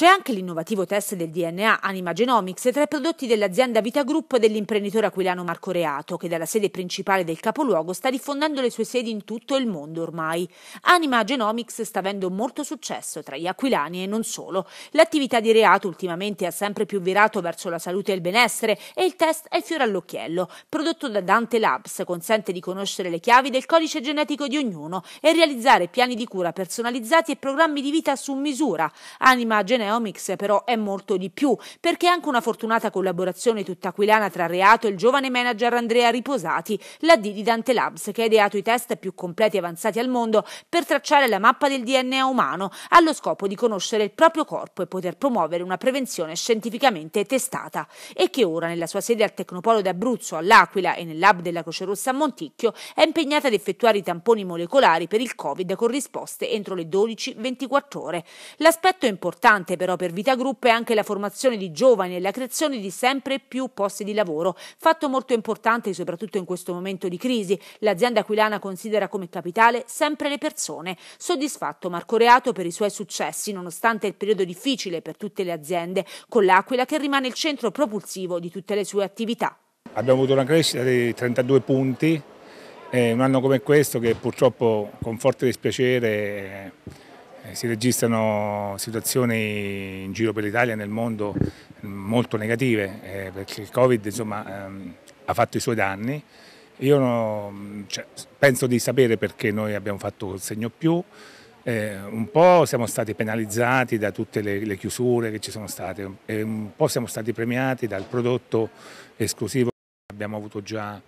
C'è anche l'innovativo test del DNA Anima Genomics tra i prodotti dell'azienda Vita Group dell'imprenditore aquilano Marco Reato, che dalla sede principale del capoluogo sta diffondendo le sue sedi in tutto il mondo ormai. Anima Genomics sta avendo molto successo tra gli aquilani e non solo. L'attività di Reato ultimamente ha sempre più virato verso la salute e il benessere e il test è il fiore all'occhiello. Prodotto da Dante Labs, consente di conoscere le chiavi del codice genetico di ognuno e realizzare piani di cura personalizzati e programmi di vita su misura. Anima Genomics Neomix però è molto di più, perché anche una fortunata collaborazione tuttaquilana tra Reato e il giovane manager Andrea Riposati, la D di Dante Labs, che ha ideato i test più completi e avanzati al mondo per tracciare la mappa del DNA umano, allo scopo di conoscere il proprio corpo e poter promuovere una prevenzione scientificamente testata, e che ora nella sua sede al Tecnopolo d'Abruzzo, all'Aquila e nel lab della Croce Rossa a Monticchio è impegnata ad effettuare i tamponi molecolari per il Covid con risposte entro le 12-24 ore. L'aspetto importante però per è anche la formazione di giovani e la creazione di sempre più posti di lavoro, fatto molto importante soprattutto in questo momento di crisi. L'azienda aquilana considera come capitale sempre le persone. Soddisfatto Marco Reato per i suoi successi, nonostante il periodo difficile per tutte le aziende, con l'Aquila che rimane il centro propulsivo di tutte le sue attività. Abbiamo avuto una crescita di 32 punti, eh, un anno come questo che purtroppo con forte dispiacere... Eh, eh, si registrano situazioni in giro per l'Italia e nel mondo molto negative eh, perché il Covid insomma, ehm, ha fatto i suoi danni. Io no, cioè, penso di sapere perché noi abbiamo fatto il segno più, eh, un po' siamo stati penalizzati da tutte le, le chiusure che ci sono state, eh, un po' siamo stati premiati dal prodotto esclusivo che abbiamo avuto già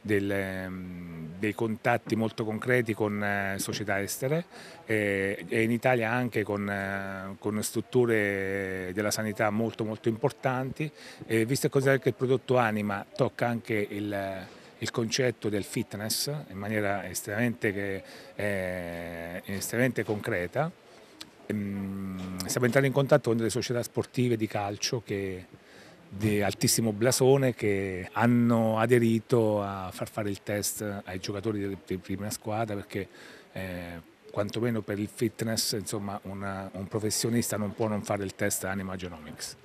del, ehm, dei contatti molto concreti con eh, società estere e, eh, e in Italia anche con, eh, con, strutture della sanità molto molto importanti, e visto che il prodotto Anima tocca anche il il concetto del fitness in maniera estremamente, eh, estremamente concreta. Ehm, stiamo entrando in contatto con delle società sportive di calcio che di altissimo blasone che hanno aderito a far fare il test ai giocatori di prima squadra perché eh, quantomeno per il fitness insomma, una, un professionista non può non fare il test Anima Genomics.